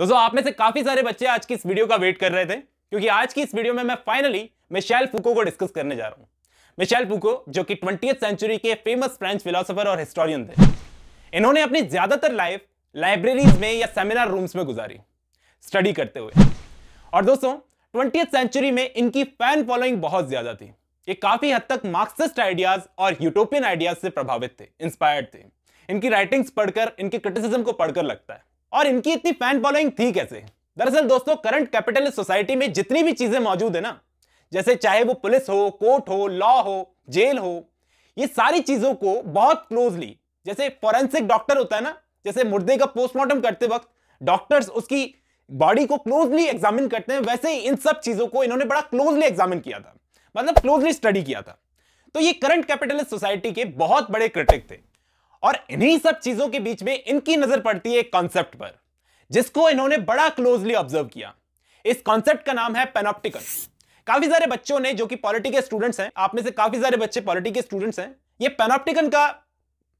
दोस्तों आप में से काफी सारे बच्चे आज की इस वीडियो का वेट कर रहे थे क्योंकि आज की इस वीडियो में मैं फाइनली मिशेल फूको को डिस्कस करने जा रहा हूं मिशेल फूको जो कि ट्वेंटी सेंचुरी के फेमस फ्रेंच फिलोसोफर और हिस्टोरियन थे इन्होंने अपनी ज्यादातर लाइफ लाइब्रेरीज में या सेमिनार रूम्स में गुजारी स्टडी करते हुए और दोस्तों ट्वेंटी सेंचुरी में इनकी फैन फॉलोइंग बहुत ज्यादा थी ये काफी हद तक मार्क्सिस्ट आइडियाज और यूटोपियन आइडियाज से प्रभावित थे इंस्पायर्ड थे इनकी राइटिंग्स पढ़कर इनके क्रिटिसिज्म को पढ़कर लगता है और इनकी इतनी फैन फॉलोइंग थी कैसे दरअसल दोस्तों करंट कैपिटलिस्ट सोसाइटी में जितनी भी चीजें मौजूद है ना जैसे चाहे वो पुलिस हो कोर्ट हो लॉ हो जेल हो ये सारी चीजों को बहुत क्लोजली जैसे फॉरेंसिक डॉक्टर होता है ना जैसे मुर्दे का पोस्टमार्टम करते वक्त डॉक्टर्स उसकी बॉडी को क्लोजली एग्जामिन करते हैं वैसे ही इन सब चीजों को इन्होंने बड़ा क्लोजली एग्जामिन किया था मतलब क्लोजली स्टडी किया था तो ये करंट कैपिटलिस्ट सोसाइटी के बहुत बड़े क्रिटिक थे और इन्हीं सब चीजों के बीच में इनकी नजर पड़ती है एक कॉन्सेप्ट पर जिसको इन्होंने बड़ा क्लोजली ऑब्जर्व किया इस कॉन्सेप्ट का नाम है पेनोप्टिकन काफी सारे बच्चों ने जो कि पॉलिटी के स्टूडेंट्स हैं आप में से काफी सारे बच्चे पॉलिटी के स्टूडेंट्स हैं ये पेनोप्टिकन का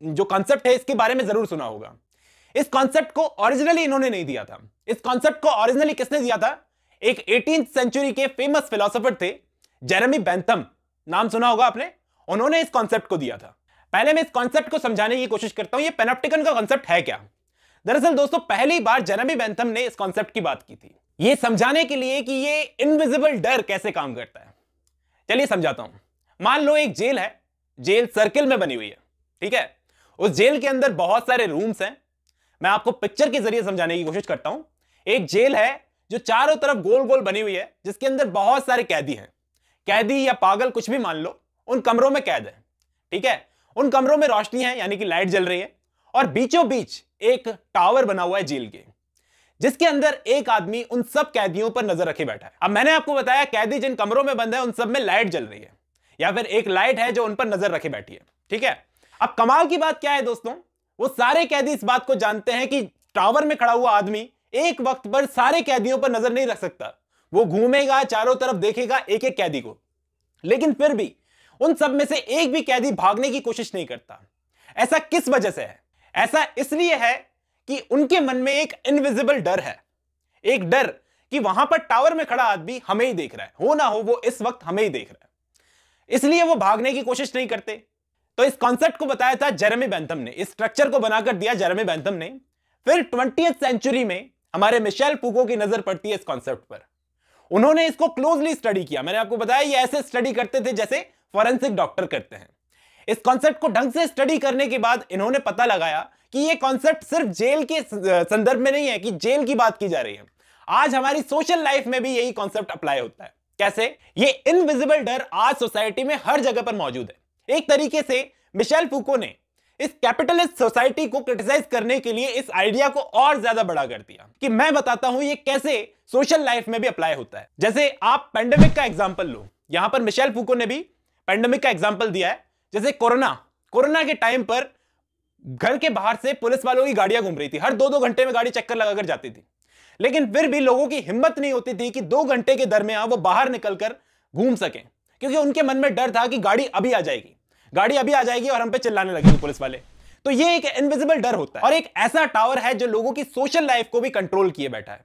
जो कॉन्सेप्ट है इसके बारे में जरूर सुना होगा इस कॉन्सेप्ट को ओरिजिनली इन्होंने नहीं दिया था इस कॉन्सेप्ट को ओरिजिनली किसने दिया था एक एटीन सेंचुरी के फेमस फिलोसफर थे जेरेमी बेंथम नाम सुना होगा आपने उन्होंने इस कॉन्सेप्ट को दिया था पहले मैं इस कॉन्सेप्ट को समझाने की कोशिश करता हूं ये पेनोप्टिकन का कॉन्सेप्ट है क्या दरअसल दोस्तों पहली बार जेरेमी बेंथम ने इस कॉन्सेप्ट की बात की थी ये समझाने के लिए कि ये इनविजिबल डर कैसे काम करता है चलिए समझाता हूं मान लो एक जेल है जेल सर्किल में बनी हुई है ठीक है उस जेल के अंदर बहुत सारे रूम्स हैं मैं आपको पिक्चर के जरिए समझाने की कोशिश करता हूं एक जेल है जो चारों तरफ गोल गोल बनी हुई है जिसके अंदर बहुत सारे कैदी हैं कैदी या पागल कुछ भी मान लो उन कमरों में कैद है ठीक है उन कमरों में रोशनी है यानी कि लाइट जल रही है और बीचों बीच एक टावर बना हुआ है जेल के जिसके अंदर एक आदमी उन सब कैदियों पर नजर रखे बैठा है अब मैंने आपको बताया कैदी जिन कमरों में बंद है उन सब में लाइट जल रही है या फिर एक लाइट है जो उन पर नजर रखे बैठी है ठीक है अब कमाल की बात क्या है दोस्तों वो सारे कैदी इस बात को जानते हैं कि टावर में खड़ा हुआ आदमी एक वक्त पर सारे कैदियों पर नजर नहीं रख सकता वो घूमेगा चारों तरफ देखेगा एक एक कैदी को लेकिन फिर भी उन सब में से एक भी कैदी भागने की कोशिश नहीं करता ऐसा किस वजह से है ऐसा इसलिए है कि उनके मन में एक इनविजिबल डर है एक डर कि वहां पर टावर में खड़ा आदमी हमें ही देख रहा है हो ना हो वो इस वक्त हमें ही देख रहा है इसलिए वो भागने की कोशिश नहीं करते तो इस कॉन्सेप्ट को बताया था जरमे बैंथम ने इस स्ट्रक्चर को बनाकर दिया जरमे बैंथम ने फिर ट्वेंटी सेंचुरी में हमारे मिशेल पुको की नजर पड़ती है इस कॉन्सेप्ट पर उन्होंने इसको क्लोजली स्टडी किया मैंने आपको बताया ये ऐसे स्टडी करते थे जैसे फॉरेंसिक डॉक्टर करते हैं इस कॉन्सेप्ट को ढंग से स्टडी करने के बाद इन्होंने पता लगाया कि ये कॉन्सेप्ट सिर्फ जेल के संदर्भ में नहीं है कि जेल की बात की जा रही है आज हमारी सोशल लाइफ में भी यही कॉन्सेप्ट अप्लाई होता है कैसे ये इनविजिबल डर आज सोसाइटी में हर जगह पर मौजूद है एक तरीके से मिशेल फूको ने इस कैपिटलिस्ट सोसाइटी को क्रिटिसाइज करने के लिए इस आइडिया को और ज्यादा बड़ा कर दिया कि मैं बताता हूं ये कैसे सोशल लाइफ में भी अप्लाई होता है जैसे आप पेंडेमिक का एग्जाम्पल लो यहां पर मिशेल फूको ने भी पेंडेमिक का एग्जाम्पल दिया है जैसे कोरोना कोरोना के टाइम पर घर के बाहर से पुलिस वालों की गाड़ियां घूम रही थी हर दो दो घंटे में गाड़ी चक्कर लगाकर जाती थी लेकिन फिर भी लोगों की हिम्मत नहीं होती थी कि दो घंटे के दरमियान वो बाहर निकलकर घूम सकें क्योंकि उनके मन में डर था कि गाड़ी अभी आ जाएगी गाड़ी अभी आ जाएगी और हम पे चिल्लाने लगेंगे पुलिस वाले तो ये एक इनविजिबल डर होता है और एक ऐसा टावर है जो लोगों की सोशल लाइफ को भी कंट्रोल किए बैठा है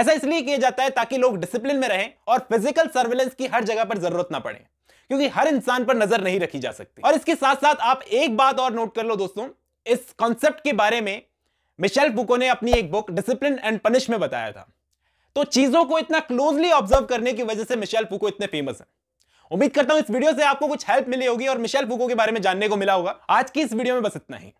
ऐसा इसलिए किया जाता है ताकि लोग डिसिप्लिन में रहें और फिजिकल सर्वेलेंस की हर जगह पर जरूरत ना पड़े क्योंकि हर इंसान पर नजर नहीं रखी जा सकती और इसके साथ साथ आप एक बात और नोट कर लो दोस्तों इस कॉन्सेप्ट के बारे में मिशेल फुको ने अपनी एक बुक डिसिप्लिन एंड पनिश में बताया था तो चीजों को इतना क्लोजली ऑब्जर्व करने की वजह से मिशेल फुको इतने फेमस हैं उम्मीद करता हूं इस वीडियो से आपको कुछ हेल्प मिली होगी और मिशेल फुको के बारे में जानने को मिला होगा आज की इस वीडियो में बस इतना ही